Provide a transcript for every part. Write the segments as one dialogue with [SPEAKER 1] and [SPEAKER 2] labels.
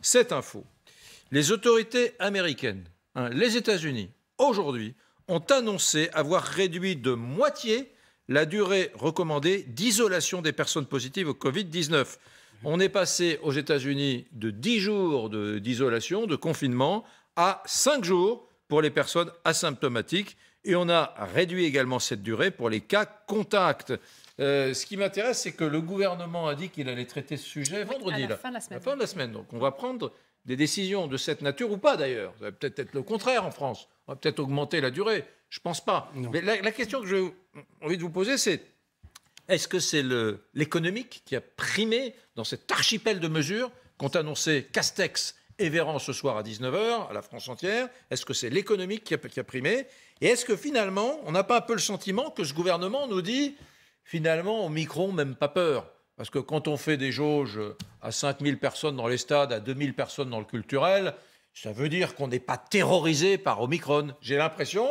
[SPEAKER 1] Cette info, les autorités américaines, hein, les États-Unis, aujourd'hui, ont annoncé avoir réduit de moitié la durée recommandée d'isolation des personnes positives au Covid-19. On est passé aux États-Unis de 10 jours d'isolation, de, de confinement, à 5 jours pour les personnes asymptomatiques. Et on a réduit également cette durée pour les cas contacts. Euh, ce qui m'intéresse, c'est que le gouvernement a dit qu'il allait traiter ce sujet vendredi. la fin de la semaine. Donc on va prendre des décisions de cette nature ou pas d'ailleurs. Ça va peut-être être le contraire en France. On va peut-être augmenter la durée. Je ne pense pas. Mais la, question que j'ai envie de vous poser, c'est est-ce que c'est l'économique qui a primé dans cet archipel de mesures qu'ont annoncé Castex et Véran ce soir à 19h, à la France entière Est-ce que c'est l'économique qui a primé Et est-ce que finalement, on n'a pas un peu le sentiment que ce gouvernement nous dit finalement, Omicron, même pas peur. Parce que quand on fait des jauges à 5000 personnes dans les stades, à 2000 personnes dans le culturel, ça veut dire qu'on n'est pas terrorisé par Omicron. J'ai l'impression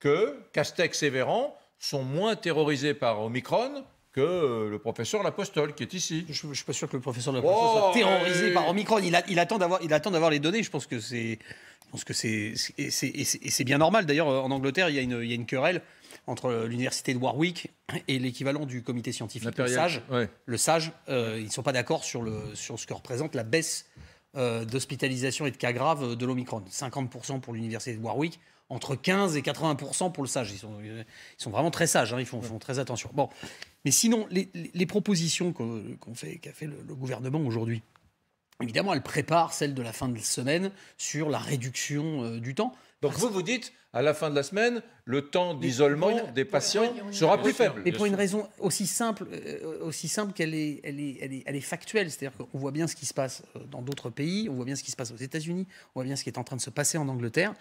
[SPEAKER 1] que Castex et Véran sont moins terrorisés par Omicron
[SPEAKER 2] que euh, le professeur Lapostole qui est ici. Je ne suis pas sûr que le professeur Lapostole oh, soit terrorisé par Omicron. Il, il attend d'avoir les données. Je pense que c'est bien normal. D'ailleurs, en Angleterre, il il y a une querelle entre l'université de Warwick et l'équivalent du comité scientifique, le SAGE. Le SAGE, euh, ils ne sont pas d'accord sur, le, sur ce que représente la baisse euh, d'hospitalisation et de cas graves de l'Omicron. 50% pour l'université de Warwick, entre 15 et 80% pour le SAGE. Ils sont, euh, ils sont vraiment très sages, hein. ils font, font, très attention. Bon, mais sinon, les, propositions qu'on fait, qu'a fait le, gouvernement aujourd'hui, Évidemment, elle prépare celle de la fin de semaine sur la réduction du temps. Donc vous vous dites, à
[SPEAKER 1] la fin de la semaine, le temps d'isolement des patients sera plus faible. Mais pour une
[SPEAKER 2] raison aussi simple, euh, aussi simple qu'elle est, elle est, factuelle, c'est-à-dire qu'on voit bien ce qui se passe euh, dans d'autres pays, on voit bien ce qui se passe aux États-Unis, on voit bien ce qui est en train de se passer en Angleterre.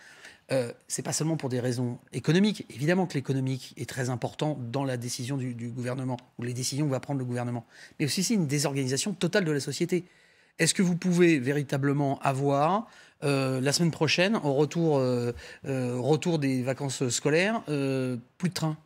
[SPEAKER 2] Euh, c'est pas seulement pour des raisons économiques. Évidemment que l'économique est très important dans la décision du, du gouvernement ou les décisions que va prendre le gouvernement, mais aussi c'est une désorganisation totale de la société. Est-ce que vous pouvez véritablement avoir euh, la semaine prochaine, au retour, euh, euh, retour des vacances scolaires, plus de train.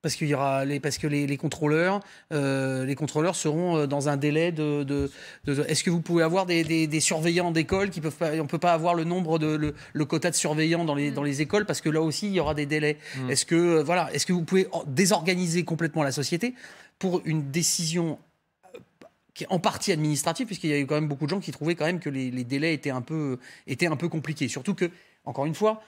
[SPEAKER 2] Parce, qu'il y aura les, parce que les, contrôleurs, les contrôleurs seront dans un délai de. Est-ce que vous pouvez avoir des, surveillants d'école qui peuvent pas, on peut pas avoir le nombre de le, quota de surveillants dans les, mm. dans les écoles parce que là aussi il y aura des délais. Mm. Est-ce que voilà, est-ce que vous pouvez désorganiser complètement la société pour une décision qui est en partie administratif, puisqu'il y a eu quand même beaucoup de gens qui trouvaient quand même que les, délais étaient un, peu, étaient un peu compliqués. Surtout que, encore une fois,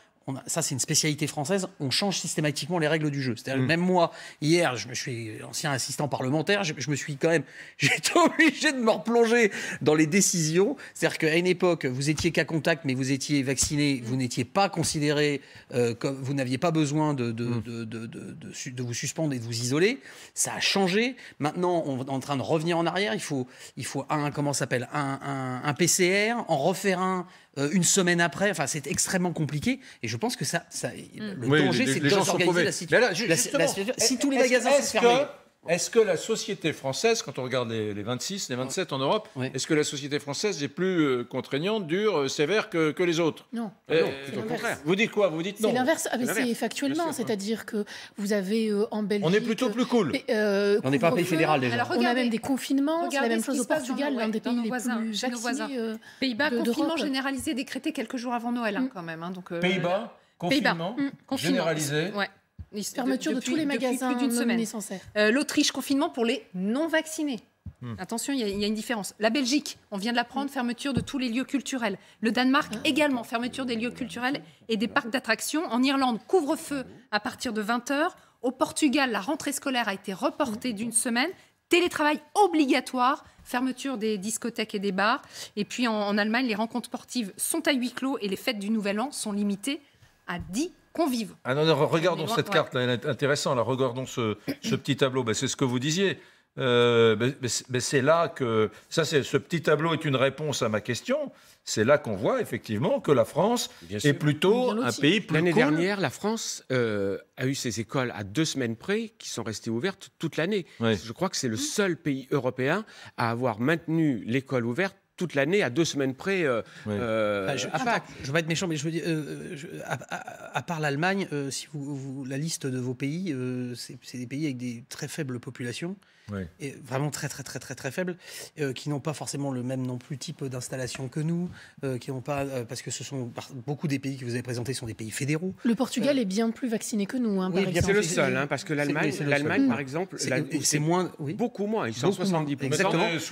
[SPEAKER 2] ça c'est une spécialité française, on change systématiquement les règles du jeu. C'est-à-dire, mm. même moi, hier, je me suis ancien assistant parlementaire, je, me suis quand même, j'étais obligé de me replonger dans les décisions. C'est-à-dire qu'à une époque, vous étiez qu'à contact, mais vous étiez vacciné, mm. vous n'étiez pas considéré euh, comme, vous n'aviez pas besoin de de, mm. de, vous suspendre et de vous isoler. Ça a changé. Maintenant, on est en train de revenir en arrière. Il faut, il faut un, comment s'appelle, un, un, un PCR, en refaire un euh, une semaine après. Enfin, c'est extrêmement compliqué. Et je pense que ça, ça mm. le danger, c'est de s'organiser la situation. si tous les magasins sont fermés.
[SPEAKER 1] Est-ce que la société française, quand on regarde les, les 26, les 27 en Europe, est-ce que la société française est plus euh, contraignante, dure, euh, sévère que, les autres
[SPEAKER 3] Non.
[SPEAKER 4] Eh,
[SPEAKER 1] ah vous dites quoi Vous dites non. Ah,
[SPEAKER 3] c'est l'inverse. c'est factuellement. C'est-à-dire que vous avez euh, en Belgique. On est plutôt plus cool. on n'est pas un pays fédéral déjà. Alors, regardez, on a même des confinements. C'est la même chose au Portugal, l'un des pays voisins, plus
[SPEAKER 5] Pays-Bas, confinement généralisé décrété quelques jours avant Noël, hein, mm. quand même. Hein, donc. Pays-Bas. Confinement, mm. généralisé, Fermeture de, tous les magasins d'une semaine. Euh, L'Autriche, confinement pour les non-vaccinés. Hmm. Attention, il y, a une différence. La Belgique, on vient de l'apprendre, hmm. fermeture de tous les lieux culturels. Le Danemark ah. également, fermeture des lieux culturels et des parcs d'attractions. En Irlande, couvre-feu à partir de 20h. Au Portugal, la rentrée scolaire a été reportée d'une semaine. Télétravail obligatoire, fermeture des discothèques et des bars. Et puis en, Allemagne, les rencontres sportives sont à huis clos et les fêtes du Nouvel An sont limitées à 10 qu'on
[SPEAKER 6] vive.
[SPEAKER 1] Ah regardons cette carte, elle est intéressante. Là, regardons ce, petit tableau. Ben, c'est ce que vous disiez. Euh, ben, ben, c'est là que ça, ce petit tableau est une réponse à ma question. C'est là qu'on voit effectivement que la France est plutôt un pays plus. L'année dernière,
[SPEAKER 7] la France euh, a eu ses écoles à deux semaines près qui sont restées ouvertes toute l'année. Je crois que c'est le mmh. seul pays européen à avoir maintenu l'école ouverte toute l'année à deux semaines près euh, euh, je, ne
[SPEAKER 2] veux pas être méchant, mais je veux dire, euh, à, part l'Allemagne, si vous, la liste de vos pays, c'est des pays avec des très faibles populations et vraiment très très très très très faibles, euh, qui n'ont pas forcément le même non plus type d'installation que nous, euh, qui n'ont pas euh, parce que ce sont beaucoup des pays que vous avez présentés sont des pays fédéraux. Le Portugal
[SPEAKER 3] est bien plus vacciné que nous, hein, oui, C'est le seul, hein, parce que l'Allemagne,
[SPEAKER 2] l'Allemagne mm. par exemple, c'est moins,
[SPEAKER 1] beaucoup moins, ils sont 70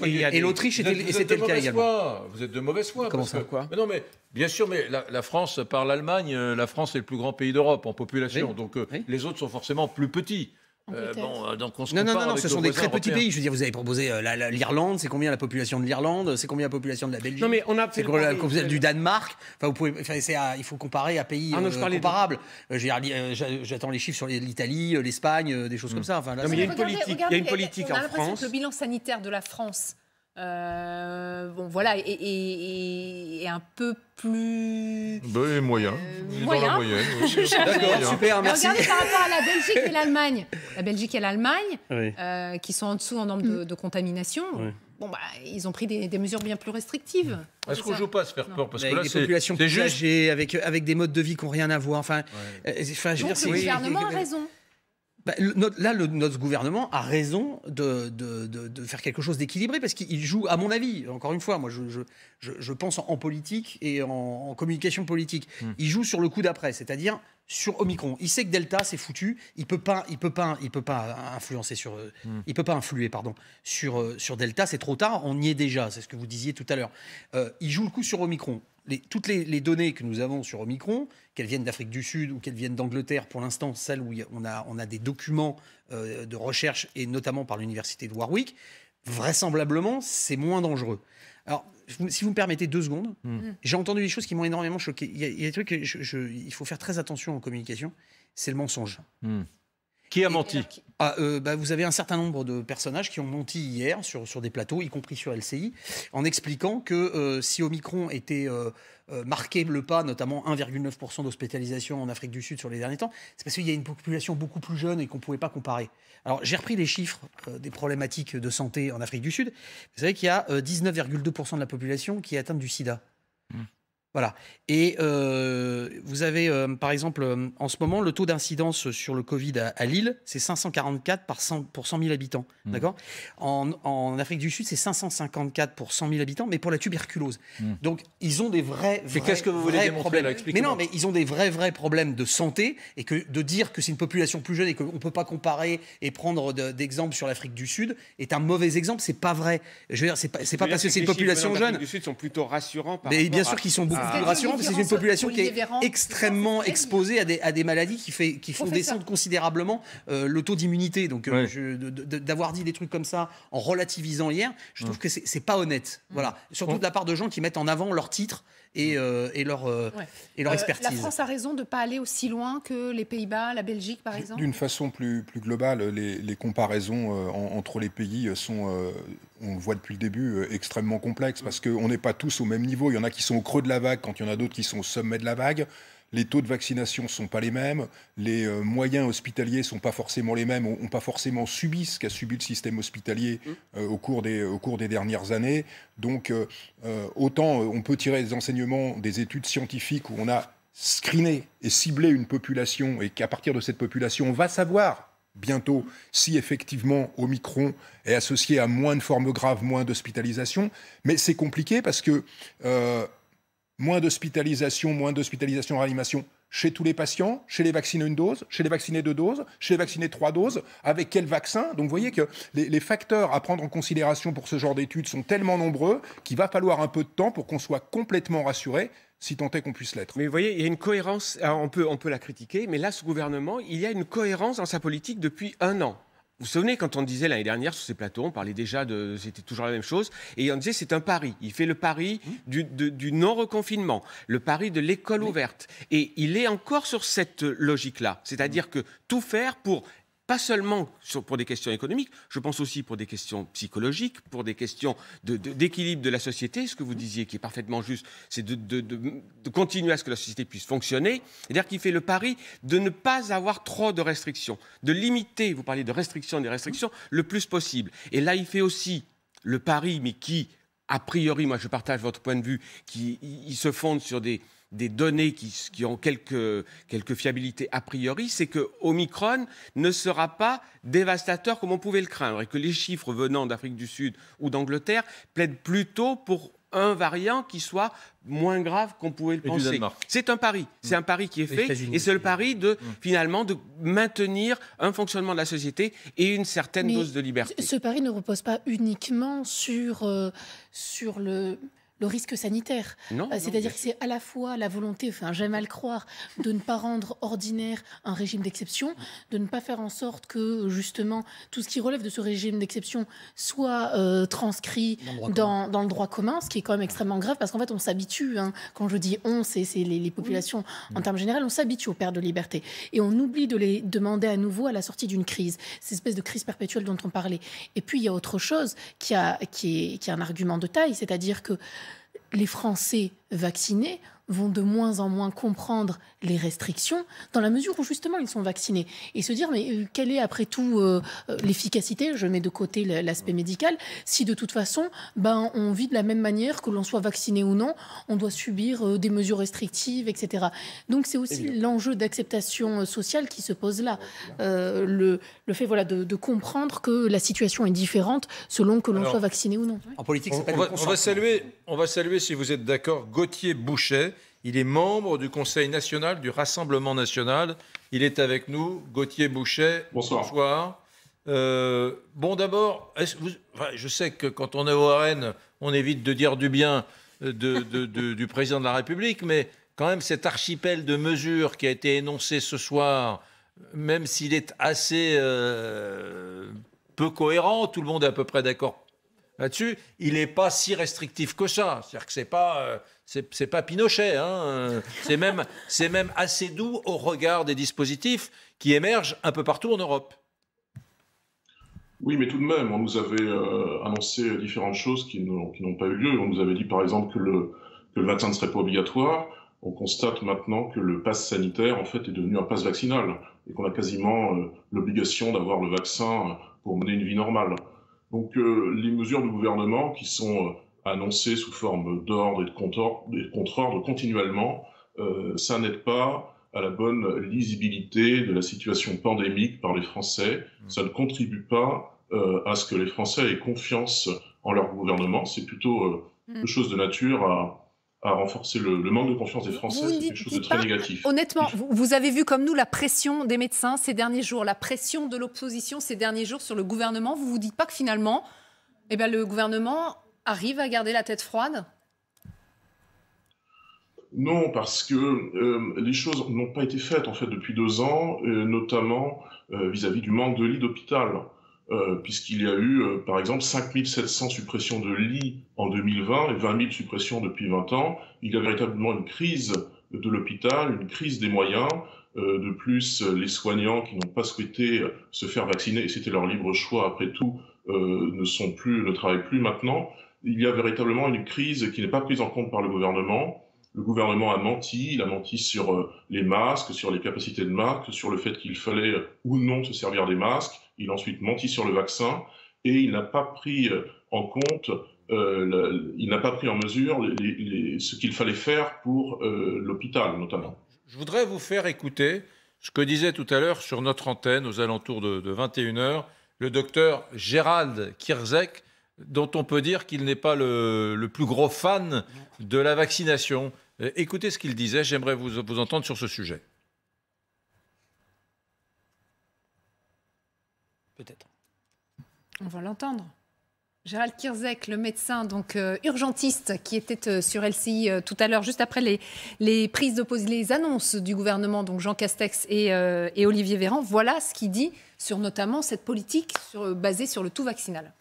[SPEAKER 1] Et, l'Autriche, c'était le cas également. Vous êtes de mauvaise foi. Comment ça Non mais bien sûr, mais la France par l'Allemagne, la France est le plus grand pays d'Europe en population, donc les autres sont forcément plus petits.
[SPEAKER 2] Euh, euh, donc non, non, non, ce sont des très petits pays. Je veux dire, vous avez proposé euh, l'Irlande, c'est combien la population de l'Irlande C'est combien la population de la Belgique Non, mais on a C'est combien la du Danemark Enfin, vous pouvez, enfin, il faut comparer à pays comparables. J'attends les chiffres sur l'Italie, l'Espagne, des choses hmm. comme ça. Enfin, là, il y a une politique, il y a une politique
[SPEAKER 5] en France. Que le bilan sanitaire de la France euh, bon, voilà, et, un peu plus.
[SPEAKER 4] Bah, moyen. Euh, moyen. D'accord, super,
[SPEAKER 3] merci. regardez par rapport à la Belgique
[SPEAKER 5] et l'Allemagne. La Belgique et l'Allemagne, euh, qui sont en dessous en nombre de, de contaminations. Bon, bah, ils ont pris des, mesures bien plus restrictives.
[SPEAKER 2] Est-ce qu'on ne
[SPEAKER 1] joue pas à se faire peur Parce avec que là, des populations plus
[SPEAKER 2] avec, euh, avec des modes de vie qui n'ont rien à voir. Enfin, enfin veux dire, le gouvernement a raison. Bah, là, notre gouvernement a raison de, faire quelque chose d'équilibré parce qu'il joue, à mon avis, encore une fois, moi je, pense en, politique et en, communication politique, hmm. il joue sur le coup d'après, c'est-à-dire sur Omicron. Il sait que Delta c'est foutu, il peut peut pas, peut pas influencer sur, euh, hmm. il peut pas influer pardon euh, sur Delta, c'est trop tard, on y est déjà, c'est ce que vous disiez tout à l'heure. Euh, il joue le coup sur Omicron toutes les, données que nous avons sur Omicron, qu'elles viennent d'Afrique du Sud ou qu'elles viennent d'Angleterre, pour l'instant, celles où on a, on a des documents euh, de recherche, et notamment par l'université de Warwick, vraisemblablement, c'est moins dangereux. Alors, si vous me permettez deux secondes, hmm. Hmm. j'ai entendu des choses qui m'ont énormément choqué. Il y, a, des trucs qu'il il faut faire très attention en communication, c'est le mensonge. Hmm. Qui a menti ah, euh, bah, vous avez un certain nombre de personnages qui ont menti hier sur, sur des plateaux, y compris sur LCI, en expliquant que euh, si Omicron était euh, marqué le pas, notamment 1,9% d'hospitalisation en Afrique du Sud sur les derniers temps, c'est parce qu'il y a une population beaucoup plus jeune et qu'on ne pouvait pas comparer. Alors j'ai repris les chiffres des problématiques de santé en Afrique du Sud. Vous savez qu'il y a 19,2% de la population qui est atteinte du sida. Hmm. Voilà. Et euh, vous avez, euh, par exemple, euh, en ce moment, le taux d'incidence sur le Covid à, à Lille, c'est 544 par pour 100 000 habitants. Mmh. D'accord en, Afrique du Sud, c'est 554 pour 100 000 habitants, mais pour la tuberculose. Mmh. Donc, ils ont des vrais, vrais, qu'est-ce que vous voulez problèmes. mais non, mais ils ont des vrais, vrais problèmes de santé. Et que de dire que c'est une population plus jeune et qu'on ne peut pas comparer et prendre d'exemples sur l'Afrique du Sud est un mauvais exemple. C'est pas vrai. Je veux dire, c'est pas, pas parce que c'est une population jeune.
[SPEAKER 7] du Sud sont plutôt rassurants par mais bien sûr qu'ils sont beaucoup ah. c'est une population
[SPEAKER 2] qui est extrêmement exposée à des, maladies qui, font descendre considérablement euh, le taux d'immunité. Donc, euh, d'avoir dit des trucs comme ça en relativisant hier, je trouve que que c'est pas honnête. Mmh. Voilà. Surtout de la part de gens qui mettent en avant
[SPEAKER 6] leur titre et, mmh. euh, leur, expertise. la France
[SPEAKER 5] a raison de ne pas aller aussi loin que les Pays-Bas, la Belgique par exemple D'une
[SPEAKER 6] façon plus, globale, les, comparaisons entre les pays sont on le voit depuis le début, euh, extrêmement complexe parce qu'on n'est pas tous au même niveau. Il y en a qui sont au creux de la vague quand il y en a d'autres qui sont au sommet de la vague. Les taux de vaccination ne sont pas les mêmes, les euh, moyens hospitaliers ne sont pas forcément les mêmes, n'a pas forcément subi ce qu'a subi le système hospitalier mm. euh, au, cours des, au cours des dernières années. Donc, autant on peut tirer des enseignements des études scientifiques où on a screené et ciblé une population et qu'à partir de cette population, on va savoir bientôt si effectivement Omicron est associé à moins de formes graves, moins d'hospitalisation. Mais c'est compliqué parce que euh, moins d'hospitalisation, moins d'hospitalisation, réanimation chez tous les patients, chez les vaccinés une dose, chez les vaccinés deux doses, chez les vaccinés trois doses, avec quel vaccin Donc vous voyez que les, les, facteurs à prendre en considération pour ce genre d'études sont tellement nombreux qu'il va falloir un peu de temps pour qu'on soit complètement rassuré si tant est qu'on puisse l'être.
[SPEAKER 7] Mais vous voyez, il y a une cohérence, ah, on peut, on peut la critiquer, mais là, ce gouvernement, il y a une cohérence dans sa politique depuis un an. Vous vous souvenez quand on disait l'année dernière sur ces plateaux, on parlait déjà de, c'était toujours la même chose, et on disait c'est un pari. Il fait le pari mmh. du, non-reconfinement, le pari de l'école ouverte, et il est encore sur cette logique-là, c'est-à-dire mmh. que tout faire pour pas seulement pour des questions économiques, je pense aussi pour des questions psychologiques, pour des questions d'équilibre de, la société. Ce que vous disiez, qui est parfaitement juste, c'est de, continuer à ce que la société puisse fonctionner. C'est-à-dire qu'il fait le pari de ne pas avoir trop de restrictions, de limiter, vous parlez de restrictions, des restrictions, le plus possible. Et là, il fait aussi le pari, mais qui, a priori, moi je partage votre point de vue, qui se fonde sur des des données qui, ont quelques, quelques fiabilités a priori, c'est que Omicron ne sera pas dévastateur comme on pouvait le craindre et que les chiffres venant d'Afrique du Sud ou d'Angleterre plaident plutôt pour un variant qui soit moins grave qu'on pouvait le penser. C'est un pari. C'est un pari qui est fait. Et c'est le pari de, mm. finalement, de maintenir un fonctionnement de la société et une certaine dose de liberté.
[SPEAKER 3] Ce pari ne repose pas uniquement sur, euh, sur le, le risque sanitaire. Euh, c'est-à-dire que c'est à la fois la volonté, enfin j'aime à le croire, de ne pas rendre ordinaire un régime d'exception, de ne pas faire en sorte que justement tout ce qui relève de ce régime d'exception soit euh, transcrit dans le, droit commun, ce qui est quand même extrêmement grave parce qu'en fait on s'habitue, hein. quand je dis on, c'est les, populations en termes généraux, on s'habitue aux pertes de liberté et on oublie de les demander à nouveau à la sortie d'une crise, cette espèce de crise perpétuelle dont on parlait. Et puis il y a autre chose qui, a, qui est un argument de taille, c'est-à-dire que les Français vaccinés vont de moins en moins comprendre les restrictions dans la mesure où justement ils sont vaccinés et se dire mais euh, quelle est après tout euh, euh, l'efficacité Je mets de côté l'aspect médical. Si de toute façon, ben on vit de la même manière que l'on soit vacciné ou non, on doit subir des mesures restrictives, etc. Donc c'est aussi l'enjeu d'acceptation sociale qui se pose là, le, fait voilà de, comprendre que la situation est différente selon que l'on soit vacciné ou non. En
[SPEAKER 1] politique, on, va, saluer, on va saluer si vous êtes d'accord Gauthier Boucher il est membre du Conseil national du Rassemblement national. Il est avec nous, Gauthier Bouchet. Bonsoir. Bonsoir. Euh, bon, d'abord, je sais que quand on est au RN, on évite de dire du bien euh, du président de la République, mais quand même, cet archipel de mesures qui a été énoncé ce soir, même s'il est assez euh, peu cohérent, tout le monde est à peu près d'accord là-dessus, il n'est pas si restrictif que ça. C'est-à-dire que c'est pas c'est pas Pinochet, hein, euh, c'est même, même assez doux au regard des dispositifs qui émergent un peu partout en Europe.
[SPEAKER 4] Oui, mais tout de même, on nous avait euh, annoncé différentes choses qui n'ont pas eu lieu. On nous avait dit par exemple que le, vaccin ne serait pas obligatoire. On constate maintenant que le pass sanitaire, en fait, est devenu un pass vaccinal et qu'on a quasiment euh, l'obligation d'avoir le vaccin pour mener une vie normale. Donc les mesures du gouvernement qui sont annoncé sous forme d'ordre et de contre-ordre continuellement, euh, ça n'aide pas à la bonne lisibilité de la situation pandémique par les Français. Mmh. Ça ne contribue pas euh, à ce que les Français aient confiance en leur gouvernement. C'est plutôt une euh, mmh. quelque chose de nature à, renforcer le, manque de confiance des Français. C'est quelque chose de très négatif.
[SPEAKER 5] Honnêtement, vous, avez vu comme nous la pression des médecins ces derniers jours, la pression de l'opposition ces derniers jours sur le gouvernement. Vous vous dites pas que finalement, eh ben, le gouvernement arrive à garder la tête froide
[SPEAKER 4] non, parce que euh, les choses n'ont pas été faites en fait depuis deux ans, euh, notamment euh, vis-à-vis du manque de lits d'hôpital, puisqu'il y a eu par exemple 5700 suppressions de lits en 2020 et 20 000 suppressions depuis 20 ans. Il y a véritablement une crise de l'hôpital, une crise des moyens. De plus, les soignants qui n'ont pas souhaité se faire vacciner, et c'était leur libre choix après tout, ne sont plus, ne travaillent plus maintenant il y a véritablement une crise qui n'est pas prise en compte par le gouvernement. Le gouvernement a menti, il a menti sur euh, les masques, sur les capacités de masques, sur le fait qu'il fallait euh, ou non se servir des masques. Il a ensuite menti sur le vaccin et il n'a pas pris euh, en compte, il n'a pas pris en mesure les, ce qu'il fallait faire pour l'hôpital notamment.
[SPEAKER 1] Je voudrais vous faire écouter ce que disait tout à l'heure sur notre antenne aux alentours de, de 21h le docteur Gérald Kirzek, dont on peut dire qu'il n'est pas le, plus gros fan de la vaccination. Euh, écoutez ce qu'il disait, j'aimerais vous, entendre sur ce sujet.
[SPEAKER 2] Peut-être.
[SPEAKER 5] On va l'entendre. Gérald Kirzek, le médecin donc euh, urgentiste qui était euh, sur LCI tout à l'heure, juste après les, prises de les annonces du gouvernement, donc Jean Castex et, Olivier Véran, voilà ce qu'il dit sur notamment cette politique basée sur le tout vaccinal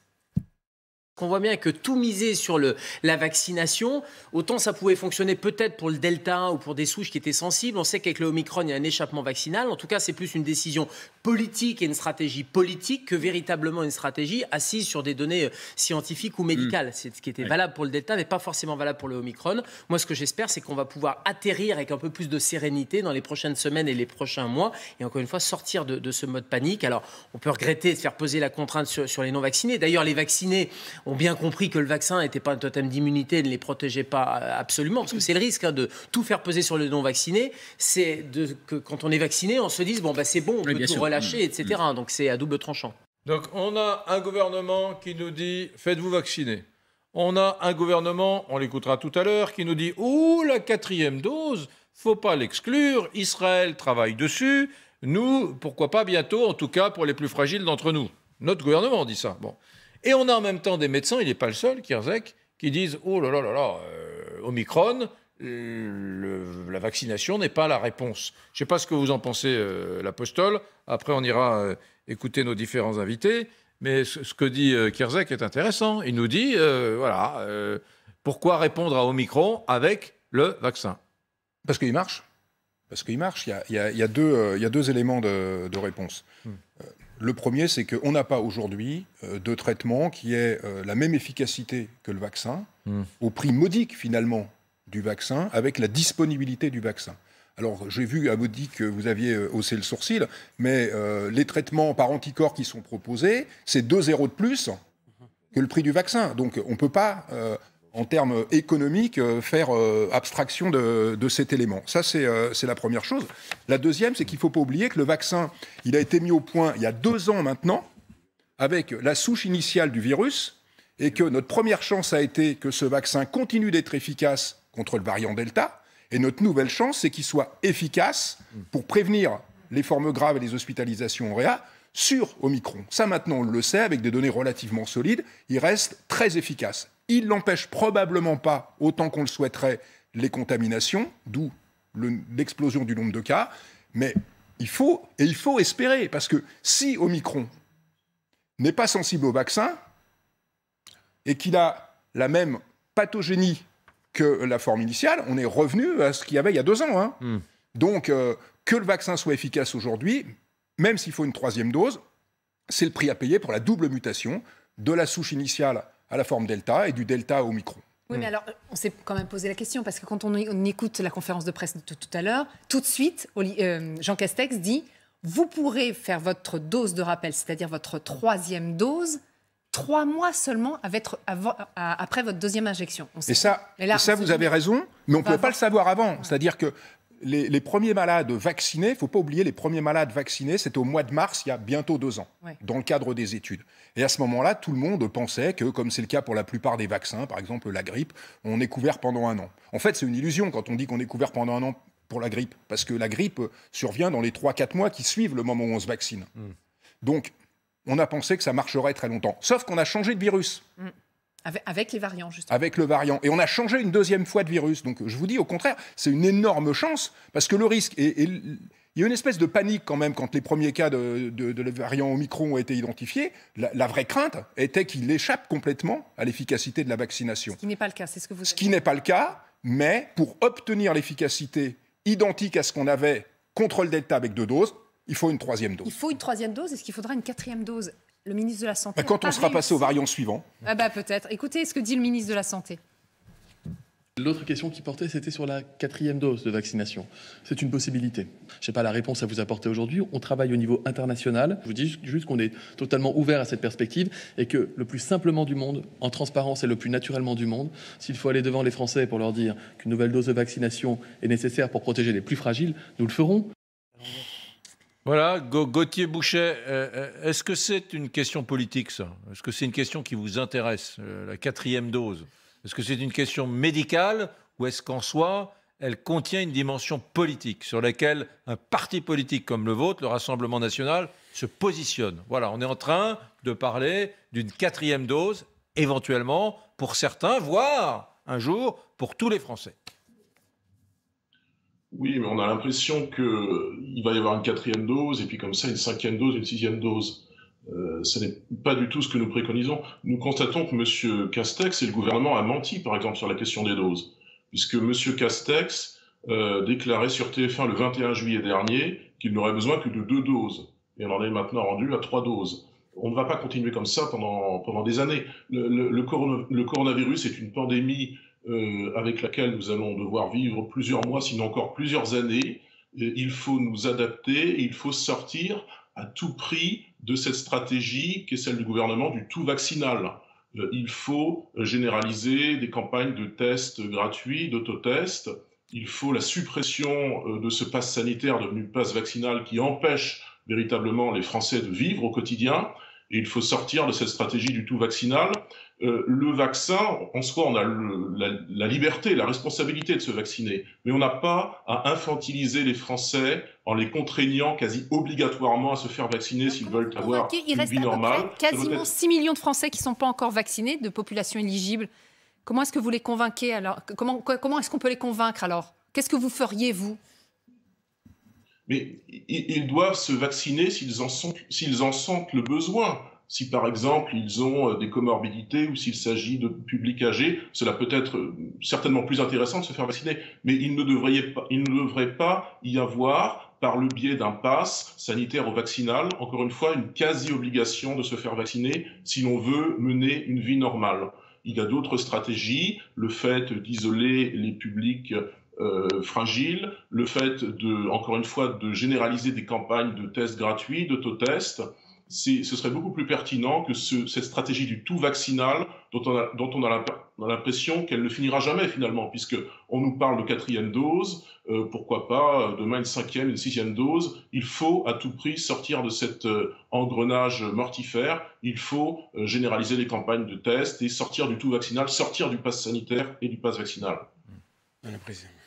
[SPEAKER 1] qu'on voit bien que tout miser sur le, la vaccination, autant ça pouvait fonctionner peut-être pour le Delta ou pour des souches qui étaient sensibles. On sait qu'avec le Omicron, il y a un échappement vaccinal. En tout cas, c'est plus une décision politique et une stratégie politique que véritablement une stratégie assise sur des données euh, scientifiques ou mm. médicales. C'est ce qui était valable pour le Delta mais pas forcément valable pour le Omicron. Moi, ce que j'espère, c'est qu'on va pouvoir atterrir avec un peu plus de sérénité dans les prochaines semaines et les prochains mois et encore une fois sortir de, ce mode panique. Alors, on peut regretter de faire poser la contrainte sur, sur les non-vaccinés. D'ailleurs, les vaccinés ont bien compris que le vaccin n'était pas un totem d'immunité, ne les protégeait pas euh, absolument, parce que c'est le risque hein, de tout faire peser sur le non vacciné. C'est que quand on est vacciné, on se dise bon bah c'est bon, on peut tout relâcher, mm. etc. Mm. Donc c'est à double tranchant. Donc on a un gouvernement qui nous dit faites-vous vacciner. On a un gouvernement, on l'écoutera tout à l'heure, qui nous dit ouh la quatrième dose, faut pas l'exclure. Israël travaille dessus. Nous, pourquoi pas bientôt, en tout cas pour les plus fragiles d'entre nous. Notre gouvernement dit ça. Bon. Et on a en même temps des médecins, il n'est pas le seul, Kierzek, qui disent Oh là là là là, euh, Omicron, la vaccination n'est pas la réponse. Je ne sais pas ce que vous en pensez, euh, l'apostole. Après, on ira euh, écouter nos différents invités. Mais ce, que dit Kierzek est intéressant. Il nous dit Voilà, pourquoi répondre à Omicron
[SPEAKER 6] avec le vaccin Parce qu'il marche. Parce qu'il marche. Il y, a, deux, deux éléments de, réponse. Hmm. Le premier, c'est qu'on n'a pas aujourd'hui euh, de traitement qui ait euh, la même efficacité que le vaccin, hmm. au prix modique finalement du vaccin, avec la disponibilité du vaccin. Alors, j'ai vu à Maudit que vous aviez euh, haussé le sourcil, mais les traitements par anticorps qui sont proposés, c'est 2 zéros de plus mhm. que le prix du vaccin. Donc, on ne peut pas en termes économiques, euh, faire euh, abstraction de, cet élément. Ça, euh, c'est la première chose. La deuxième, c'est qu'il ne faut pas oublier que le vaccin, il a été mis au point il y a deux ans maintenant, avec la souche initiale du virus, et que notre première chance a été que ce vaccin continue d'être efficace contre le variant Delta, et notre nouvelle chance, c'est qu'il soit efficace pour prévenir les formes graves et les hospitalisations en réa sur Omicron. Ça, maintenant, on le sait, avec des données relativement solides, il reste très efficace. Il n'empêche probablement pas, autant qu'on le souhaiterait, les contaminations, d'où l'explosion du nombre de cas. Mais il faut, et il faut espérer, parce que si Omicron n'est pas sensible au vaccin et qu'il a la même pathogénie que la forme initiale, on est revenu à ce qu'il y avait il y a deux ans. Hein. Hmm. Donc, euh, que le vaccin soit efficace aujourd'hui, même s'il faut une troisième dose, c'est le prix à payer pour la double mutation de la souche initiale à la forme delta et du delta au micron.
[SPEAKER 5] Oui, mais hmm. alors, on s'est quand même posé la question, parce que quand on, écoute la conférence de presse de tout, à l'heure, tout de suite, euh, Jean Castex dit Vous pourrez faire votre dose de rappel, c'est-à-dire votre troisième dose, trois mois seulement après votre deuxième injection.
[SPEAKER 6] et ça, vous avez raison, mais on ne peut pas le savoir avant. C'est-à-dire que les, premiers malades vaccinés, il ne faut pas oublier les premiers malades vaccinés, c'était au mois de mars, il y a bientôt deux ans, dans le cadre des études. Et à ce moment-là, tout le monde pensait que, comme c'est le cas pour la plupart des vaccins, par exemple la grippe, on est couvert pendant un an. En fait, c'est une illusion quand on dit qu'on est couvert pendant un an pour la grippe, parce que la grippe survient dans les 3-4 mois qui suivent le moment où on se vaccine. Hmm. Donc, on a pensé que ça marcherait très longtemps. Sauf qu'on a changé de virus.
[SPEAKER 5] Hmm. Avec, les variants, justement.
[SPEAKER 6] Avec le variant. Et on a changé une deuxième fois de virus. Donc, je vous dis, au contraire, c'est une énorme chance, parce que le risque Il y a une espèce de panique quand même quand les premiers cas de, de, de variant Omicron ont été identifiés. La, vraie crainte était qu'il échappe complètement à l'efficacité de la vaccination. Ce qui
[SPEAKER 5] n'est pas le cas, c'est ce que vous. Ce qui
[SPEAKER 6] n'est pas le cas, mais pour obtenir l'efficacité identique à ce qu'on avait contre le Delta avec deux doses, il faut une troisième dose. Il
[SPEAKER 5] faut une troisième dose. Est-ce qu'il faudra une quatrième dose le ministre de la Santé. Bah, quand on sera passé
[SPEAKER 6] au variant suivant.
[SPEAKER 5] Ah bah peut-être. Écoutez ce que dit le ministre de la Santé.
[SPEAKER 6] L'autre question
[SPEAKER 2] qui portait, c'était sur la quatrième dose de vaccination. C'est une possibilité. Je n'ai pas la réponse à vous apporter aujourd'hui. On travaille au niveau international. Je vous dis juste qu'on est totalement ouvert à cette perspective et que le plus simplement du monde, en transparence et le plus naturellement du monde, s'il faut aller devant les Français pour leur dire qu'une nouvelle dose de vaccination est nécessaire pour protéger les plus fragiles, nous le ferons.
[SPEAKER 1] Voilà, Gauthier Bouchet. Euh, euh, est-ce que c'est une question politique, ça Est-ce que c'est une question qui vous intéresse, euh, la quatrième dose Est-ce que c'est une question médicale ou est-ce qu'en soi, elle contient une dimension politique sur laquelle un parti politique comme le vôtre, le Rassemblement national, se positionne Voilà, on est en train de parler d'une quatrième dose, éventuellement, pour certains, voire un jour, pour tous les Français.
[SPEAKER 4] Oui, mais on a l'impression qu'il va y avoir une quatrième dose, et puis comme ça, une cinquième dose, une sixième dose. Euh, ce n'est pas du tout ce que nous préconisons. Nous constatons que M. Castex et le gouvernement a menti, par exemple, sur la question des doses, puisque M. Castex euh, déclarait sur TF1 le 21 juillet dernier qu'il n'aurait besoin que de deux doses, et on en est maintenant rendu à trois doses. On ne va pas continuer comme ça pendant, pendant des années. le coronavirus est une pandémie euh, avec laquelle nous allons devoir vivre plusieurs mois, sinon encore plusieurs années. Euh, il faut nous adapter, et il faut sortir à tout prix de cette stratégie qui est celle du gouvernement du tout vaccinal. Euh, il faut généraliser des campagnes de tests gratuits, d'autotests. Il faut la suppression de ce passe sanitaire devenu passe vaccinal qui empêche véritablement les Français de vivre au quotidien. Et il faut sortir de cette stratégie du tout vaccinal. Euh, le vaccin, en soi, on a la, liberté, la responsabilité de se vacciner, mais on n'a pas à infantiliser les Français en les contraignant quasi obligatoirement à se faire vacciner s'ils veulent avoir une vie normale. Quasiment 6
[SPEAKER 5] millions de Français qui ne sont pas encore vaccinés, de population éligible. Comment est-ce que vous les convainquez alors Comment, est-ce qu'on peut les convaincre alors Qu'est-ce que vous feriez, vous
[SPEAKER 4] Mais ils doivent se vacciner s'ils en, en sentent le besoin si par exemple ils ont euh, des comorbidités ou s'il s'agit de publics âgés, cela peut être euh, certainement plus intéressant de se faire vacciner, mais il ne devrait pas, y avoir par le biais d'un pass sanitaire ou vaccinal, encore une fois, une quasi-obligation de se faire vacciner si l'on veut mener une vie normale. Il y a d'autres stratégies, le fait d'isoler les publics euh, fragiles, le fait de, encore une fois, de généraliser des campagnes de tests gratuits, d'autotests, ce serait beaucoup plus pertinent que cette stratégie du tout vaccinal dont on a, l'impression qu'elle ne finira jamais finalement, puisque on nous parle de quatrième dose, euh, pourquoi pas euh, demain une cinquième, une sixième dose. Il faut à tout prix sortir de cet euh, engrenage mortifère. Il faut généraliser les campagnes de tests et sortir du tout vaccinal, sortir du pass sanitaire et du pass vaccinal.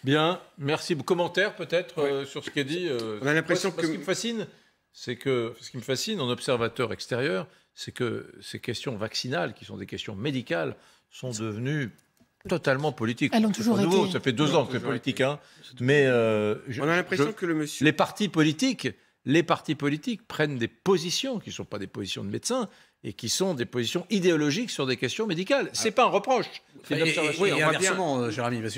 [SPEAKER 1] Bien, merci. Commentaire peut-être sur ce qui est dit. on a l'impression que ce me fascine, c'est que ce qui me fascine en observateur extérieur, c'est que ces questions vaccinales, qui sont des questions médicales, sont devenues totalement politiques. Elles ont toujours été. Nouveau. Ça fait deux ans que c'est politique, hein. mais euh, on a l'impression que le monsieur... les partis politiques les partis politiques prennent des positions qui ne sont pas des positions de médecins et qui sont des positions idéologiques sur des questions médicales. Ah. C'est n'est pas un reproche. C'est Et, inversement,
[SPEAKER 2] euh, parce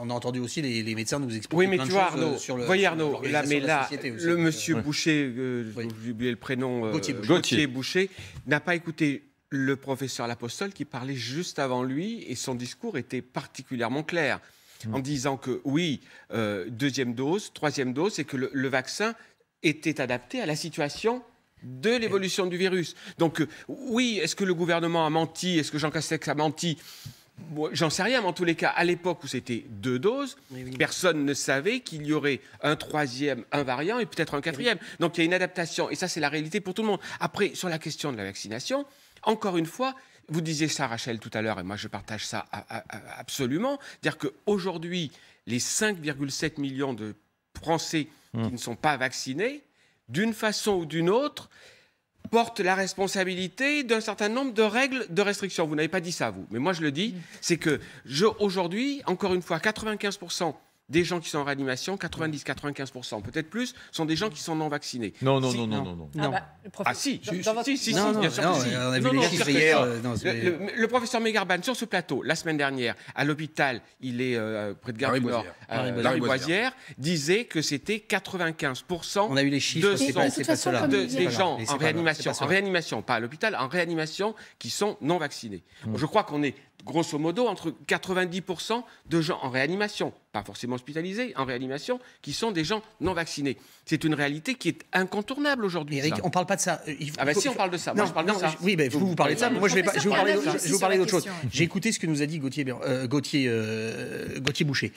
[SPEAKER 2] qu'on a entendu aussi les, médecins nous expliquer. Oui, mais tu vois, euh, Arnaud, sur le, voyez Arnaud, mais là, le monsieur
[SPEAKER 7] Boucher, euh, le prénom, Gauthier, Boucher, n'a pas écouté le professeur Lapostole qui parlait juste avant lui et son discours était particulièrement clair mm. en disant que oui, deuxième dose, troisième dose, et que le vaccin était adapté à la situation de l'évolution du virus. Donc euh, oui, est-ce que le gouvernement a menti Est-ce que Jean Castex a menti J'en sais rien, mais en tous les cas, à l'époque où c'était deux doses, personne ne savait qu'il y aurait un troisième, invariant et peut-être un quatrième. Donc il y a une adaptation, et ça c'est la réalité pour tout le monde. Après, sur la question de la vaccination, encore une fois, vous disiez ça, Rachel, tout à l'heure, et moi je partage ça absolument, dire qu'aujourd'hui, les 5,7 millions de Français Mmh. qui ne sont pas vaccinés, d'une façon ou d'une autre, portent la responsabilité d'un certain nombre de règles de restriction. Vous n'avez pas dit ça, vous, mais moi je le dis, mmh. c'est que aujourd'hui, encore une fois, 95% des gens qui sont en réanimation, 90-95%, mm. peut-être plus, sont des gens qui sont non vaccinés.
[SPEAKER 1] Non, non, non, non, non,
[SPEAKER 7] Ah,
[SPEAKER 3] bah, ah si, si, si, si, non, non, non,
[SPEAKER 7] On a vu les chiffres hier. Euh, le, professeur Mégarban, sur ce plateau, la semaine dernière, à l'hôpital, il est euh, près de Gare du Nord, euh, disait que c'était 95% on a eu les chiffres, de, pas, des gens réanimation, en réanimation, pas à l'hôpital, en réanimation, qui sont non vaccinés. Mm. Je crois qu'on est grosso modo, entre 90% de gens en réanimation, pas forcément hospitalisés, en réanimation, qui sont des gens non vaccinés. C'est une réalité qui est
[SPEAKER 2] incontournable aujourd'hui. Eric, on parle pas de ça. Euh, ah bah si, on parle de ça. moi, parle de ça. oui, vous, vous, parlez de ça, moi, je vais, vous parler, d'autre chose. J'ai écouté ce que nous a dit Gauthier, euh, Gauthier, euh, Gauthier Boucher.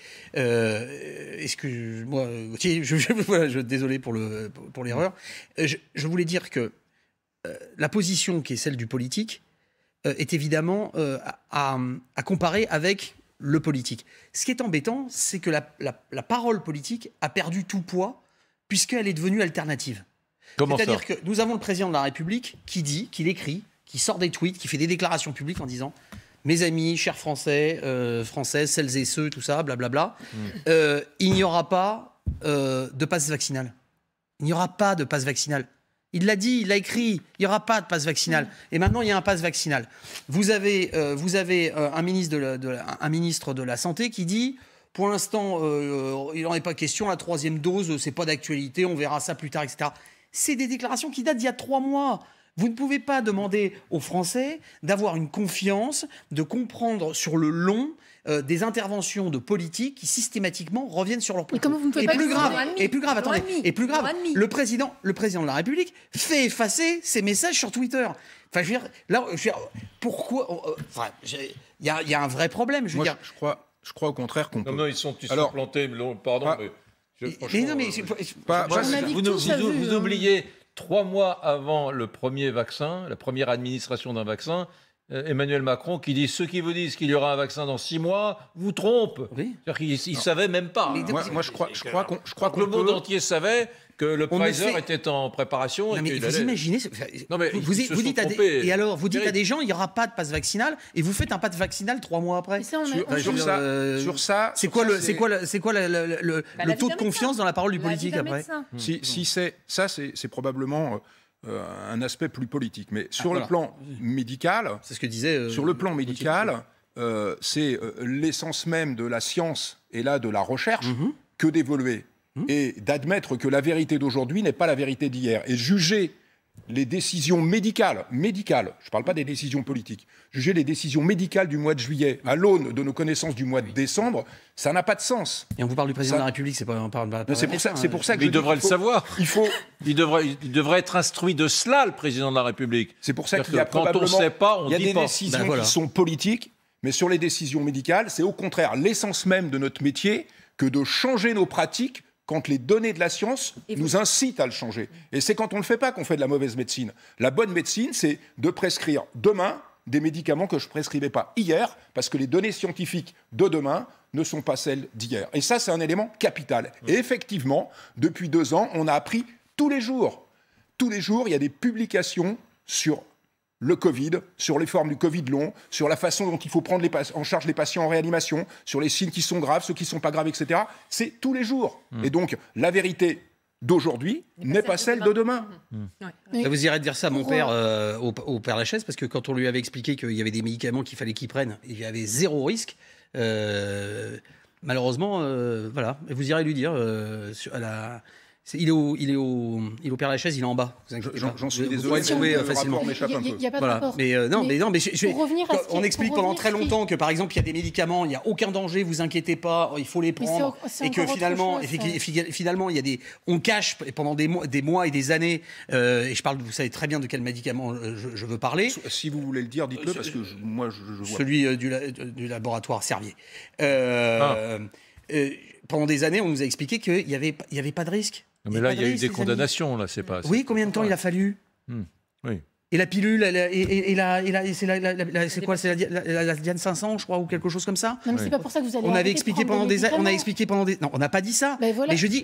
[SPEAKER 2] excusez moi Gauthier, je, je, désolé pour Le, pour je, voulais dire que la position qui est celle du politique, euh, est évidemment euh, à, comparer avec le politique. Ce qui est embêtant, c'est que la, parole politique a perdu tout poids puisqu'elle est devenue alternative. C'est-à-dire que nous avons le président de la République qui dit, qui l'écrit, qui sort des tweets, qui fait des déclarations publiques en disant mes amis, chers Français, euh, Françaises, celles et ceux, tout ça, blablabla, mmh. il n'y aura pas de passe vaccinal. Il n'y aura pas de passe vaccinal. Il l'a dit, il l'a écrit, il n'y aura pas de passe vaccinal. Et maintenant, il y a un passe vaccinal. Vous avez, euh, vous avez euh, un, ministre de la, Santé qui dit, pour l'instant, euh, il n'en est pas question, la troisième dose, c'est pas d'actualité, on verra ça plus tard, etc. C'est des déclarations qui datent d'il y a trois mois. Vous ne pouvez pas demander aux Français d'avoir une confiance, de comprendre sur le long euh, des interventions de politiques qui systématiquement reviennent sur leur point Comment vous et, plus grave, et plus grave, attendez, et plus grave, le président, le président de la République fait effacer ses messages sur Twitter. Enfin, je veux dire, là, pourquoi euh, il y, a un vrai problème. Je veux Moi, dire, je crois, je crois au contraire qu'on. Non, non, ils
[SPEAKER 1] sont, ils sont plantés. Pardon, ah, mais, je,
[SPEAKER 2] non, mais euh, vous, vous hein. oubliez
[SPEAKER 1] trois mois avant le premier vaccin, la première administration d'un vaccin, euh, Emmanuel Macron qui dit ceux qui vous disent qu'il y aura un vaccin dans six mois vous trompent. Il cest ne savaient même pas. Moi, je crois, que le monde entier savait que le Pfizer était en préparation. vous
[SPEAKER 2] imaginez vous, dites à des... et alors vous des gens il n'y aura pas de passe vaccinal et vous faites un passe vaccinal trois mois après. Euh, sur, ça, c'est quoi, le, c'est quoi,
[SPEAKER 6] le, bah, taux de confiance dans la parole du politique après Si, c'est ça, c'est probablement euh, euh, un aspect plus politique. Mais ah, sur le plan médical, c'est ce que disait. Euh, sur le plan médical, euh, c'est l'essence même de la science et là de la recherche mhm. que d'évoluer mhm. et d'admettre que la vérité d'aujourd'hui n'est pas la vérité d'hier et juger les décisions médicales, médicales, je ne parle pas des décisions politiques, juger les décisions médicales du mois de juillet à l'aune de nos connaissances du mois de décembre, ça n'a pas de sens.
[SPEAKER 2] Et on vous parle du président de la République, c'est pas on pour ça, pour hein. ça que il devrait le savoir.
[SPEAKER 6] Il faut, il
[SPEAKER 1] devrait, il devrait être instruit de cela, le président de la République. C'est pour ça qu'il y a quand on sait pas, on dit pas. Il y a des décisions ben, qui sont
[SPEAKER 6] politiques, mais sur les décisions médicales, c'est au contraire l'essence même de notre métier que de changer nos pratiques quand les données de la science nous incitent à le changer. Et c'est quand on ne le fait pas qu'on fait de la mauvaise médecine. La bonne médecine, c'est de prescrire demain des médicaments que je ne prescrivais pas hier, parce que les données scientifiques de demain ne sont pas celles d'hier. Et ça, c'est un élément capital. Et effectivement, depuis deux ans, on a appris tous les jours. Tous les jours, il y a des publications sur le Covid, sur les formes du Covid long, sur la façon dont il faut prendre les en charge les patients en réanimation, sur les signes qui sont graves, ceux qui ne sont pas graves, etc. C'est tous les jours. Hmm. Et donc, la vérité d'aujourd'hui n'est pas celle de demain. Mmh. Vous irez
[SPEAKER 2] dire ça à mon père, euh, au, père Lachaise, parce que quand on lui avait expliqué qu'il y avait des médicaments qu'il fallait qu'il prenne, il y avait zéro risque. Euh, malheureusement, euh, voilà, vous irez lui dire à la il, est au, il, est il est il est en bas. J'en suis désolé, euh, facilement. a pas de euh, Mais, non, mais, on explique pendant très longtemps que, par exemple, il y a des médicaments, il n'y a aucun danger, vous inquiétez pas, il faut les prendre. et que finalement, finalement, il y a des, on cache pendant des mois, et des années, euh, et je parle, vous savez très bien de quel médicament je, veux parler.
[SPEAKER 6] Si vous voulez le dire, dites-le, parce que moi, je, vois. Celui
[SPEAKER 2] du, laboratoire Servier. Ah. pendant des années, on nous a expliqué qu'il n'y avait, y avait pas de risque mais là, il y a eu des condamnations, là, c'est pas. Oui, combien de temps il a fallu
[SPEAKER 1] hmm, Oui.
[SPEAKER 2] Et la pilule, c'est quoi, c'est la, Diane 500, je crois, ou quelque chose comme ça. Non, mais c'est pas pour ça que vous allez. On avait expliqué pendant des, on a expliqué pendant des, non, on n'a pas dit ça. Bah, mais je dis,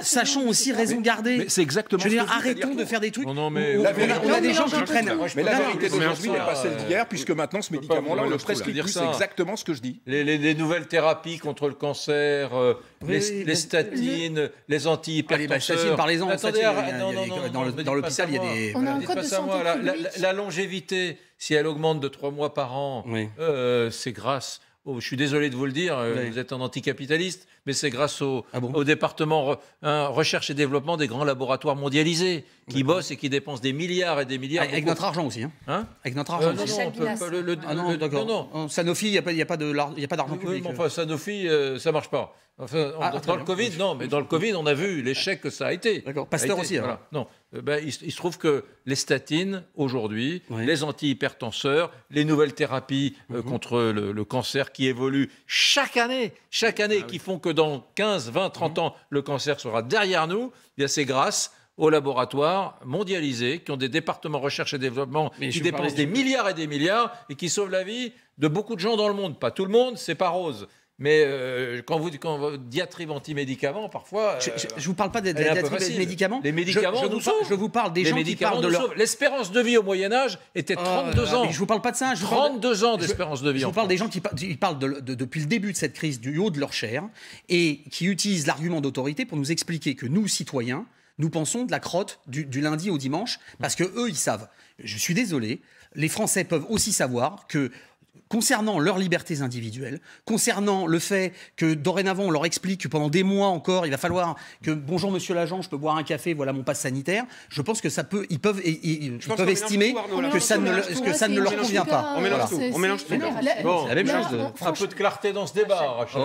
[SPEAKER 2] sachons aussi raison garder. C'est exactement. Je veux dire, arrêtons de faire des trucs. Non, mais on,
[SPEAKER 1] a, des gens qui prennent. Mais la vérité d'aujourd'hui n'est pas celle
[SPEAKER 6] d'hier, puisque maintenant ce médicament-là, on le prescrit C'est hein.
[SPEAKER 1] exactement ce que je dis. Les nouvelles thérapies contre le cancer, euh, les statines, les ah, anti Statines, parlez-en. Attendez, dans l'hôpital, il y a des. On a un code de santé la, longévité, si elle augmente de trois mois par an, euh, c'est grâce. je suis désolé de vous le dire, euh, vous êtes un anticapitaliste, mais c'est grâce au, ah au département hein, recherche et développement des grands laboratoires mondialisés qui bossent et qui dépensent des milliards et des milliards. Ah, avec notre argent aussi. Hein, hein Avec notre euh, argent. aussi non,
[SPEAKER 2] non, Sanofi, il n'y a pas, a pas d'argent public. enfin, Sanofi, euh, ça ne marche pas.
[SPEAKER 1] Ah, dans le Covid, non, mais dans le Covid, on a vu l'échec que ça a été. D'accord. Pasteur aussi. Non, euh, ben, il, se trouve que les statines aujourd'hui, les antihypertenseurs, les nouvelles thérapies mhm. contre le, cancer qui évoluent chaque année, chaque année, qui font que dans 15, 20, 30 ans, le cancer sera derrière nous, eh c'est grâce aux laboratoires mondialisés qui ont des départements recherche et développement qui dépensent des milliards et des milliards et qui sauvent la vie de beaucoup de gens dans le monde. Pas tout le monde, c'est pas rose. Mais euh, quand, vous, quand diatribe anti-médicaments, parfois. je ne euh,
[SPEAKER 2] vous parle pas des anti médicaments. Les médicaments je, vous, nous je vous parle des gens qui parlent de leur.
[SPEAKER 1] L'espérance de vie au Moyen-Âge était 32 ans. Mais je ne vous
[SPEAKER 2] parle pas de ça. Je 32 ans d'espérance de vie. Je vous parle des gens qui parlent depuis le début de cette crise du haut de leur chair et qui utilisent l'argument d'autorité pour nous expliquer que nous, citoyens, nous pensons de la crotte du, du lundi au dimanche parce que eux, ils savent. Je suis désolé les Français peuvent aussi savoir que concernant leurs libertés individuelles, concernant le fait que dorénavant on leur explique que pendant des mois encore il va falloir que bonjour monsieur l'agent, je peux boire un café, voilà mon passe sanitaire, je pense que ça peut, ils peuvent, estimer que, ça ne, leur convient pas. On
[SPEAKER 3] mélange hein. tout, on mélange tout. la même chose. Un
[SPEAKER 2] peu de clarté dans ce débat, Rachel.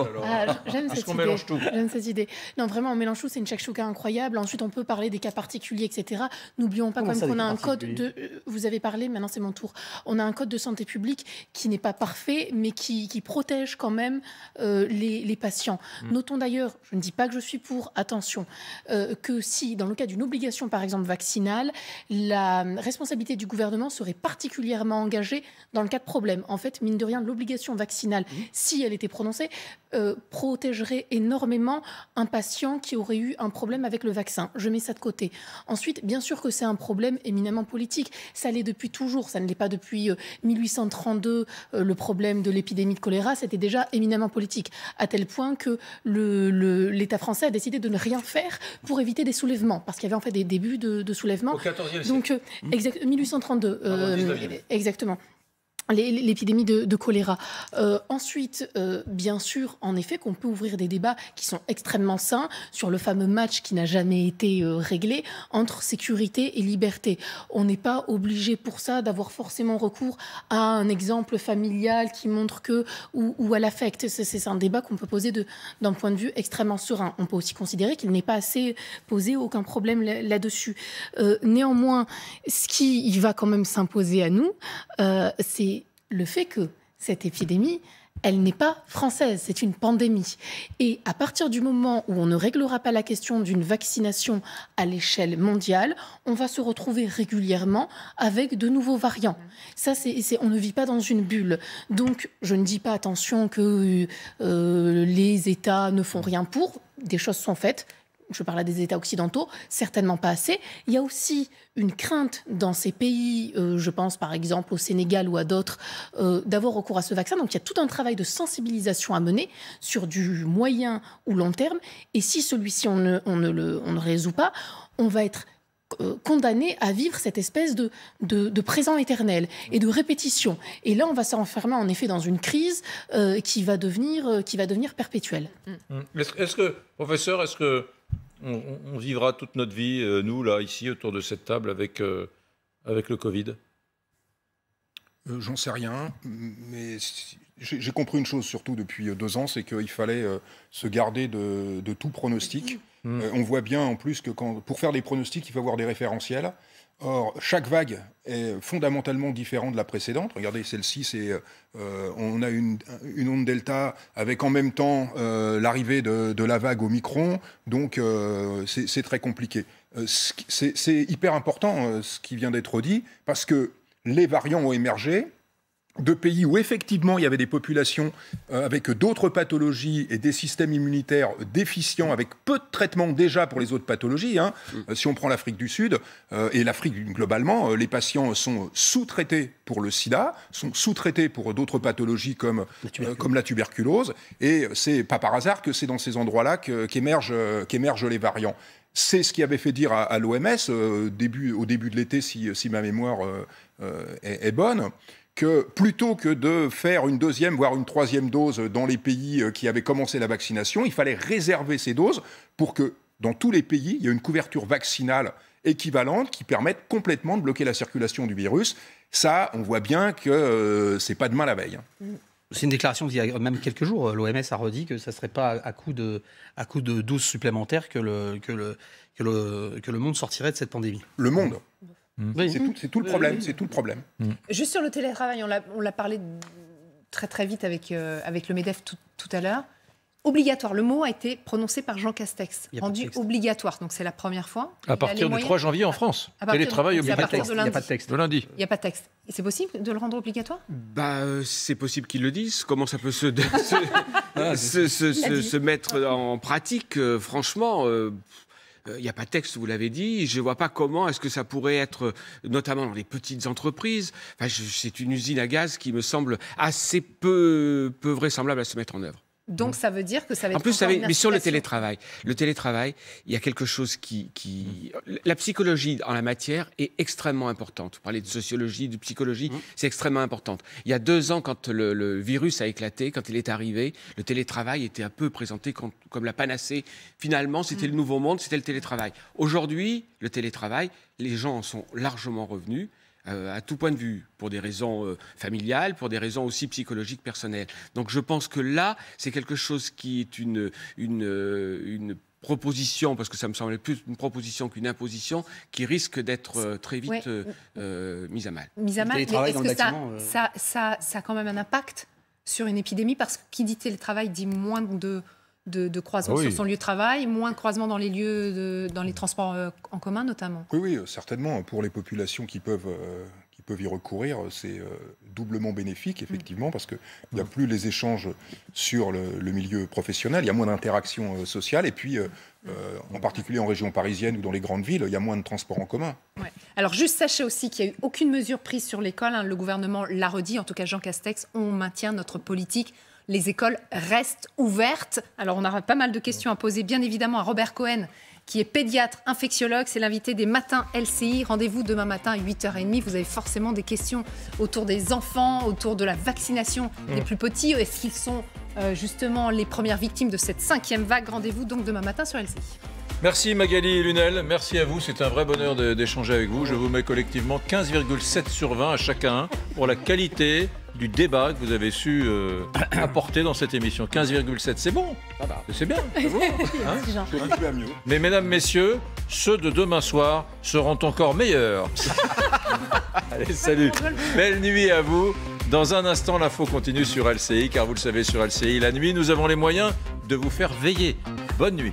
[SPEAKER 1] J'aime cette idée. Ah,
[SPEAKER 3] j'aime cette idée. Non, vraiment, on mélange tout, c'est une chakchouka incroyable. Ensuite, on peut parler des cas particuliers, etc. N'oublions pas quand même qu'on a un code de. Euh, vous avez parlé, maintenant c'est mon tour. On a un code de santé publique qui n'est pas parfait, mais qui, protège quand même euh, les, patients. Mm. Notons d'ailleurs, je ne dis pas que je suis pour, attention, euh, que si, dans le cas d'une obligation, par exemple, vaccinale, la euh, responsabilité du gouvernement serait particulièrement engagée dans le cas de problème. En fait, mine de rien, l'obligation vaccinale, mm. si elle était prononcée, protégerait énormément un patient qui aurait eu un problème avec le vaccin. Je mets ça de côté. Ensuite, bien sûr que c'est un problème éminemment politique. Ça l'est depuis toujours. Ça ne l'est pas depuis 1832 le problème de l'épidémie de choléra, c'était déjà éminemment politique, à tel point que l'État français a décidé de ne rien faire pour éviter des soulèvements, parce qu'il y avait en fait des débuts de, soulèvements. 14e Donc, euh, exact, 1832, euh, exactement l'épidémie de, choléra. Euh, ensuite, euh, bien sûr, en effet, qu'on peut ouvrir des débats qui sont extrêmement sains sur le fameux match qui n'a jamais été euh, réglé entre sécurité et liberté. On n'est pas obligé pour ça d'avoir forcément recours à un exemple familial qui montre que ou, ou à l'affect. C'est un débat qu'on peut poser d'un point de vue extrêmement serein. On peut aussi considérer qu'il n'est pas assez posé aucun problème là-dessus. néanmoins, ce qui va quand même s'imposer à nous, c'est le fait que cette épidémie, elle n'est pas française, c'est une pandémie. Et à partir du moment où on ne réglera pas la question d'une vaccination à l'échelle mondiale, on va se retrouver régulièrement avec de nouveaux variants. Ça, c'est, on ne vit pas dans une bulle. Donc, je ne dis pas attention que euh, les États ne font rien pour. Des choses sont faites je parle des États occidentaux, certainement pas assez. Il y a aussi une crainte dans ces pays, euh, je pense par exemple au Sénégal ou à d'autres, euh, d'avoir recours à ce vaccin. Donc il y a tout un travail de sensibilisation à mener sur du moyen ou long terme. Et si celui-ci, on ne, on ne le ne résout pas, on va être euh, condamné à vivre cette espèce de, de, présent éternel et de répétition. Et là, on va s'enfermer en effet dans une crise qui, va devenir, qui va devenir perpétuelle.
[SPEAKER 1] Mmh. Est-ce que, professeur, est-ce que on, vivra toute notre vie, euh, nous, là, ici, autour de cette table, avec, euh, avec le Covid
[SPEAKER 6] euh, J'en sais rien, mais j'ai compris une chose surtout depuis deux ans, c'est qu'il fallait se garder de, tout pronostic. Mm. on voit bien en plus que pour faire des pronostics, il faut avoir des référentiels. Or, chaque vague est fondamentalement différente de la précédente. Regardez, celle-ci, c'est, euh, on a une, onde delta avec en même temps euh, l'arrivée de, la vague au micron, donc euh, c'est très compliqué. c'est hyper important ce qui vient d'être dit, parce que les variants ont émergé, de pays où effectivement il y avait des populations euh, avec d'autres pathologies et des systèmes immunitaires déficients, avec peu de traitements déjà pour les autres pathologies. Hein. Euh, si on prend l'Afrique du Sud euh, et l'Afrique globalement, les patients sont sous-traités pour le sida, sont sous-traités pour d'autres pathologies comme la, tuberculose. Et c'est pas par hasard que c'est dans ces endroits-là qu'émergent les variants. C'est ce qui avait fait dire à, l'OMS au début de l'été, si, ma mémoire est, bonne, que plutôt que de faire une deuxième, voire une troisième dose dans les pays euh, qui avaient commencé la vaccination, il fallait réserver ces doses pour que dans tous les pays, il y ait une couverture vaccinale équivalente qui permette complètement de bloquer la circulation du virus. Ça, on voit bien que euh, c'est pas demain la veille.
[SPEAKER 1] Hein.
[SPEAKER 2] C'est une déclaration d'il y a même quelques jours. Euh, L'OMS a redit que ça ne serait pas à coup de, à coup de doses supplémentaires que le, que, le, que, le, que le monde sortirait de cette pandémie.
[SPEAKER 6] Le monde Mm. C'est tout, le problème. C'est tout le problème.
[SPEAKER 5] Juste sur le télétravail, on l'a parlé très très vite avec, euh, avec le MEDEF tout, à l'heure. Obligatoire, le mot a été prononcé par Jean Castex, rendu obligatoire, donc c'est la première fois. À partir du 3
[SPEAKER 1] janvier en France,
[SPEAKER 5] télétravail obligatoire. Il n'y a pas de texte. Le lundi. Il n'y a pas de texte. c'est possible de le rendre obligatoire
[SPEAKER 1] bah,
[SPEAKER 7] euh, C'est possible qu'ils le disent. Comment ça peut se, ah, se, mettre en pratique, euh, franchement euh, il n'y a pas de texte, vous l'avez dit. Je ne vois pas comment est-ce que ça pourrait être, euh, notamment dans les petites entreprises. c'est une usine à gaz qui me semble assez peu, peu vraisemblable à se mettre en œuvre.
[SPEAKER 5] Donc ça veut dire que ça va être. En plus, mais sur le
[SPEAKER 7] télétravail, le télétravail, il y a quelque chose qui, la psychologie en la matière est extrêmement importante. Vous parlez de sociologie, de psychologie, mmh. c'est extrêmement important. Il y a deux ans, quand le, virus a éclaté, quand il est arrivé, le télétravail était un peu présenté comme, la panacée. Finalement, c'était mmh. le nouveau monde, c'était le télétravail. Aujourd'hui, le télétravail, les gens en sont largement revenus. Euh, à tout point de vue, pour des raisons euh, familiales, pour des raisons aussi psychologiques personnelles. Donc je pense que là, c'est quelque chose qui est une, une, euh, une proposition, parce que ça me semblait plus une proposition qu'une imposition, qui risque d'être très vite mise à mal. Mise à mal, est-ce que ça,
[SPEAKER 5] ça, ça, a quand même un impact sur une épidémie Parce que qui dit travail dit moins de de, croisement sur son lieu de travail, moins de croisement dans les lieux, dans les transports euh, en commun notamment.
[SPEAKER 6] Oui, oui, euh, certainement. Pour les populations qui peuvent, euh, qui peuvent y recourir, c'est doublement bénéfique, effectivement, parce parce qu'il n'y a mm. plus les échanges sur le, milieu professionnel, il y a moins d'interactions sociale sociales, et puis, mm. en particulier en région parisienne ou dans les grandes villes, il y a moins de transports en commun.
[SPEAKER 5] Alors juste sachez aussi qu'il n'y a eu aucune mesure prise sur l'école, hein. le gouvernement l'a redit, en tout cas Jean Castex, on maintient notre politique les écoles restent ouvertes. Alors, on aura pas mal de questions à poser, bien évidemment, à Robert Cohen, qui est pédiatre, infectiologue. C'est l'invité des matins LCI. Rendez-vous demain matin à 8h30. Vous avez forcément des questions autour des enfants, autour de la vaccination des mm. plus petits. Est-ce qu'ils sont euh, justement les premières victimes de cette cinquième vague Rendez-vous donc demain matin sur LCI.
[SPEAKER 1] Merci Magali Lunel, merci à vous. C'est un vrai bonheur d'échanger avec vous. Je vous mets collectivement 15,7 sur 20 à chacun pour la qualité du débat que vous avez su euh, apporter dans cette émission. 15,7, c'est bon. C'est bien.
[SPEAKER 6] Hein hein.
[SPEAKER 1] Mais mesdames, messieurs, ceux de demain soir seront encore meilleurs. Allez, salut. Belle nuit à vous. Dans un instant, l'info continue sur LCI, car vous le savez, sur LCI, la nuit, nous avons les moyens de vous faire veiller. Bonne nuit.